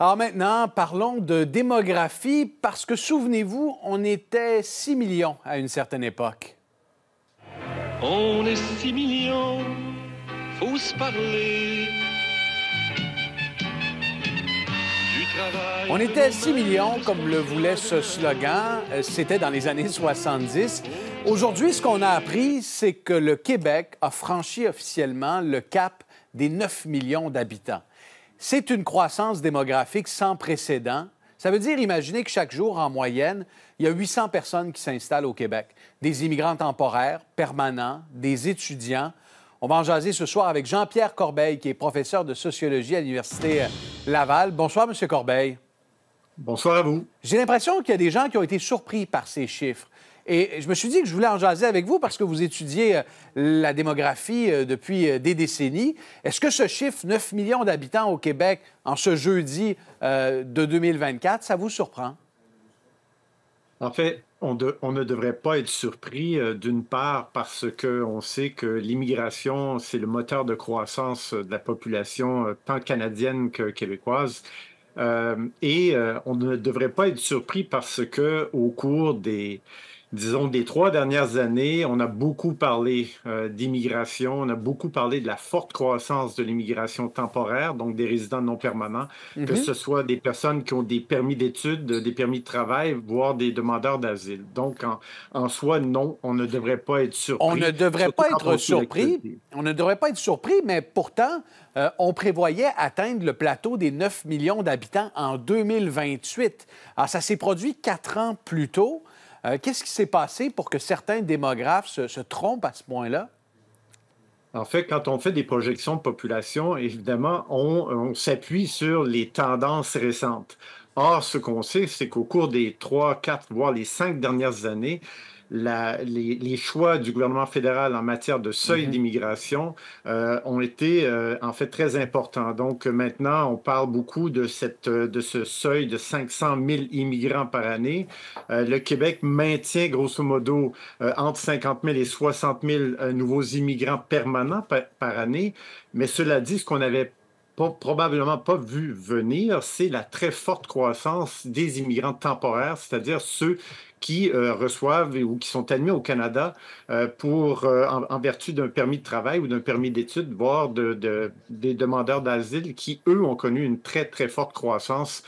Alors maintenant, parlons de démographie, parce que souvenez-vous, on était 6 millions à une certaine époque. On est 6 millions, faut se parler. On était 6 millions, comme le voulait ce slogan. Euh, c'était dans les années 70. Aujourd'hui, ce qu'on a appris, c'est que le Québec a franchi officiellement le cap des 9 millions d'habitants. C'est une croissance démographique sans précédent. Ça veut dire, imaginez que chaque jour, en moyenne, il y a 800 personnes qui s'installent au Québec. Des immigrants temporaires, permanents, des étudiants. On va en jaser ce soir avec Jean-Pierre Corbeil, qui est professeur de sociologie à l'Université euh, Laval. Bonsoir, M. Corbeil. Bonsoir à vous. J'ai l'impression qu'il y a des gens qui ont été surpris par ces chiffres. Et je me suis dit que je voulais en jaser avec vous parce que vous étudiez euh, la démographie euh, depuis euh, des décennies. Est-ce que ce chiffre, 9 millions d'habitants au Québec en ce jeudi de 2024, ça vous surprend? En fait, on, on, ne devrait pas être surpris, d'une part parce qu'on sait que l'immigration, c'est le moteur de croissance de la population, tant canadienne que québécoise. et on ne devrait pas être surpris parce que au cours des, disons, des trois dernières années, on a beaucoup parlé euh, d'immigration, on a beaucoup parlé de la forte croissance de l'immigration temporaire, donc des résidents non permanents, que mhm. ce soit des personnes qui ont des permis d'études, des permis de travail, voire des demandeurs d'asile. Donc, en, soi, non, on ne devrait pas être surpris. On ne devrait pas être surpris. On ne devrait pas être surpris, mais pourtant, euh, on prévoyait atteindre le plateau des 9 millions d'habitants en 2028. Alors, ah, ça s'est produit quatre ans plus tôt. Euh, qu'est-ce qui s'est passé pour que certains démographes se, trompent à ce point-là? En fait, quand on fait des projections de population, évidemment, on, on s'appuie sur les tendances récentes. Or, ce qu'on sait, c'est qu'au cours des trois, quatre, voire les cinq dernières années, les, choix du gouvernement fédéral en matière de seuil mhm. d'immigration euh, ont été euh, en fait très importants. Donc maintenant, on parle beaucoup de, cette, euh, de ce seuil de 500 000 immigrants par année. le Québec maintient grosso modo entre 50 000 et 60 000 nouveaux immigrants permanents par, année. Mais cela dit, ce qu'on n'avait probablement pas vu venir, c'est la très forte croissance des immigrants temporaires, c'est-à-dire ceux qui euh, reçoivent ou qui sont admis au Canada euh, pour, euh, en, vertu d'un permis de travail ou d'un permis d'études, voire des demandeurs d'asile qui, eux, ont connu une très, très forte croissance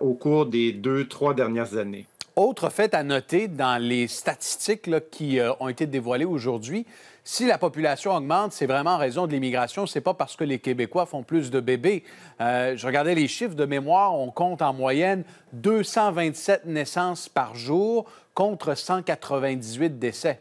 au cours des deux, trois dernières années. Autre fait à noter dans les statistiques qui euh, ont été dévoilées aujourd'hui, si la population augmente, c'est vraiment en raison de l'immigration. C'est pas parce que les Québécois font plus de bébés. Euh, je regardais les chiffres de mémoire. On compte en moyenne 227 naissances par jour contre 198 décès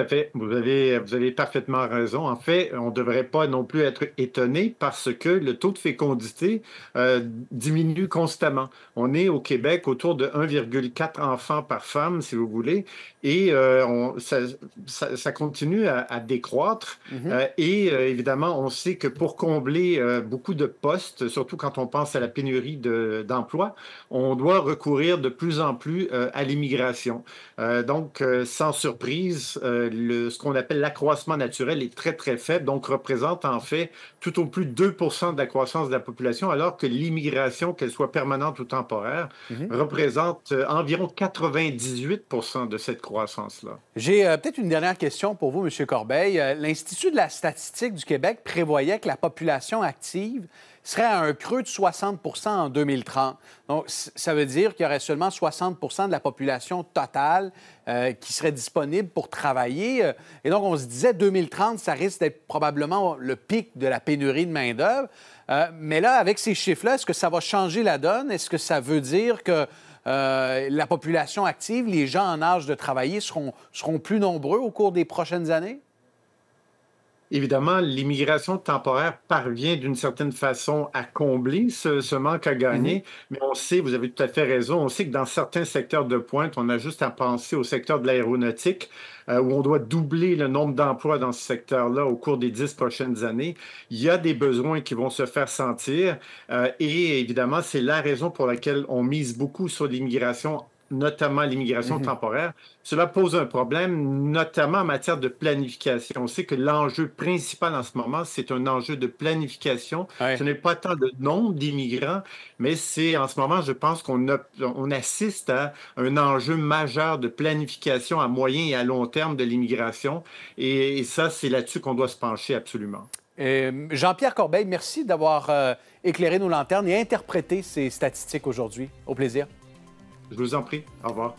fait. Vous avez, vous avez parfaitement raison. En fait, on ne devrait pas non plus être étonné parce que le taux de fécondité euh, diminue constamment. On est au Québec autour de 1,4 enfants par femme, si vous voulez, et euh, ça, continue à, décroître. Mhm. Euh, et évidemment, on sait que pour combler beaucoup de postes, surtout quand on pense à la pénurie d'emplois, on doit recourir de plus en plus à l'immigration. donc, sans surprise, ce qu'on appelle l'accroissement naturel est très, très faible, donc représente en fait tout au plus 2 de la croissance de la population, alors que l'immigration, qu'elle soit permanente ou temporaire, mhm. représente euh, environ 98 de cette croissance-là. J'ai euh, peut-être une dernière question pour vous, M. Corbeil. Euh, L'Institut de la statistique du Québec prévoyait que la population active serait à un creux de 60 en 2030. Donc, ça veut dire qu'il y aurait seulement 60 de la population totale euh, qui serait disponible pour travailler. Euh, et donc, on se disait 2030, ça risque d'être probablement le pic de la pénurie de main-d'œuvre. Euh, mais là, avec ces chiffres-là, est-ce que ça va changer la donne? Est-ce que ça veut dire que la population active, les gens en âge de travailler seront, seront plus nombreux au cours des prochaines années? Évidemment, l'immigration temporaire parvient d'une certaine façon à combler ce, manque à gagner, mhm. mais on sait, vous avez tout à fait raison, on sait que dans certains secteurs de pointe, on a juste à penser au secteur de l'aéronautique, euh, où on doit doubler le nombre d'emplois dans ce secteur-là au cours des dix prochaines années. Il y a des besoins qui vont se faire sentir, euh, et évidemment, c'est la raison pour laquelle on mise beaucoup sur l'immigration notamment l'immigration mhm. temporaire, cela pose un problème, notamment en matière de planification. On sait que l'enjeu principal en ce moment, c'est un enjeu de planification. Ce n'est pas tant le nombre d'immigrants, mais c'est en ce moment, je pense qu'on assiste à un enjeu majeur de planification à moyen et à long terme de l'immigration. Et, ça, c'est là-dessus qu'on doit se pencher absolument. Euh, Jean-Pierre Corbeil, merci d'avoir euh, éclairé nos lanternes et interprété ces statistiques aujourd'hui. Au plaisir. Je vous en prie. Au revoir.